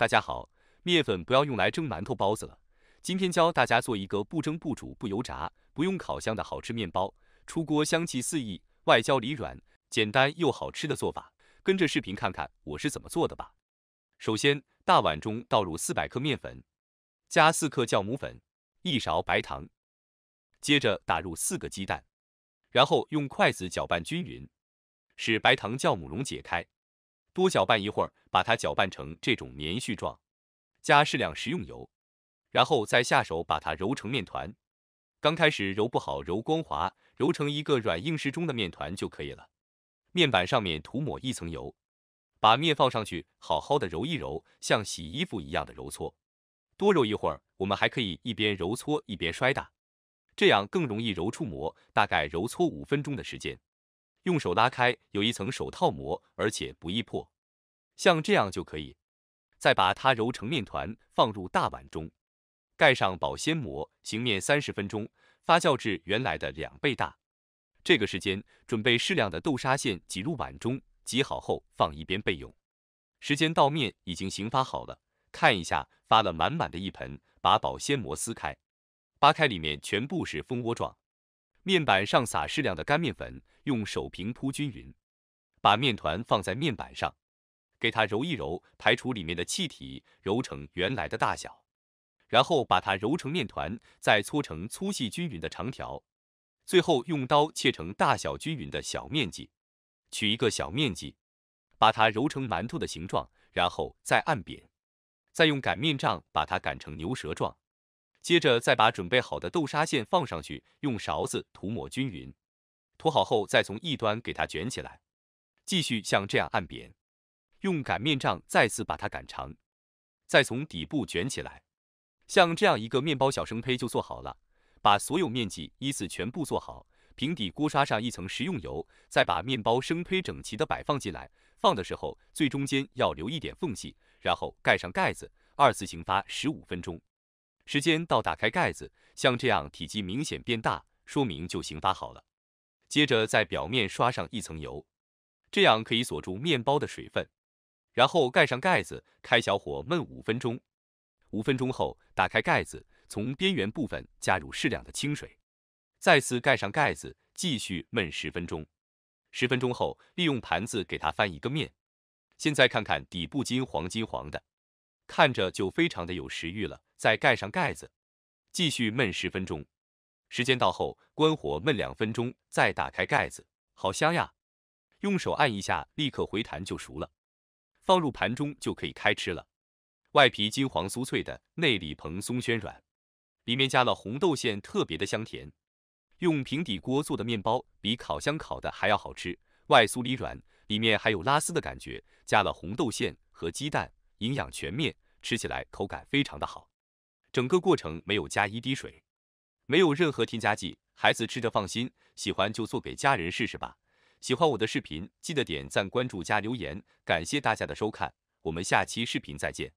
大家好，面粉不要用来蒸馒头、包子了。今天教大家做一个不蒸、不煮、不油炸、不用烤箱的好吃面包，出锅香气四溢，外焦里软，简单又好吃的做法。跟着视频看看我是怎么做的吧。首先，大碗中倒入四百克面粉，加四克酵母粉、一勺白糖，接着打入四个鸡蛋，然后用筷子搅拌均匀，使白糖酵母溶解开。多搅拌一会儿，把它搅拌成这种棉絮状，加适量食用油，然后再下手把它揉成面团。刚开始揉不好揉光滑，揉成一个软硬适中的面团就可以了。面板上面涂抹一层油，把面放上去，好好的揉一揉，像洗衣服一样的揉搓，多揉一会儿。我们还可以一边揉搓一边摔打，这样更容易揉出膜，大概揉搓五分钟的时间。用手拉开，有一层手套膜，而且不易破，像这样就可以。再把它揉成面团，放入大碗中，盖上保鲜膜，醒面三十分钟，发酵至原来的两倍大。这个时间，准备适量的豆沙馅，挤入碗中，挤好后放一边备用。时间到，面已经醒发好了，看一下，发了满满的一盆。把保鲜膜撕开，扒开里面全部是蜂窝状。面板上撒适量的干面粉，用手平铺均匀，把面团放在面板上，给它揉一揉，排除里面的气体，揉成原来的大小，然后把它揉成面团，再搓成粗细均匀的长条，最后用刀切成大小均匀的小面积。取一个小面积，把它揉成馒头的形状，然后再按扁，再用擀面杖把它擀成牛舌状。接着再把准备好的豆沙馅放上去，用勺子涂抹均匀，涂好后再从一端给它卷起来，继续像这样按扁，用擀面杖再次把它擀长，再从底部卷起来，像这样一个面包小生胚就做好了。把所有面积依次全部做好，平底锅刷上一层食用油，再把面包生胚整齐的摆放进来，放的时候最中间要留一点缝隙，然后盖上盖子，二次醒发十五分钟。时间到，打开盖子，像这样体积明显变大，说明就醒发好了。接着在表面刷上一层油，这样可以锁住面包的水分。然后盖上盖子，开小火焖五分钟。五分钟后，打开盖子，从边缘部分加入适量的清水，再次盖上盖子，继续焖十分钟。十分钟后，利用盘子给它翻一个面。现在看看底部金黄金黄的，看着就非常的有食欲了。再盖上盖子，继续焖十分钟。时间到后，关火焖两分钟，再打开盖子，好香呀！用手按一下，立刻回弹就熟了。放入盘中就可以开吃了。外皮金黄酥脆的，内里蓬松暄软，里面加了红豆馅，特别的香甜。用平底锅做的面包，比烤箱烤的还要好吃，外酥里软，里面还有拉丝的感觉。加了红豆馅和鸡蛋，营养全面，吃起来口感非常的好。整个过程没有加一滴水，没有任何添加剂，孩子吃着放心。喜欢就做给家人试试吧。喜欢我的视频，记得点赞、关注加留言。感谢大家的收看，我们下期视频再见。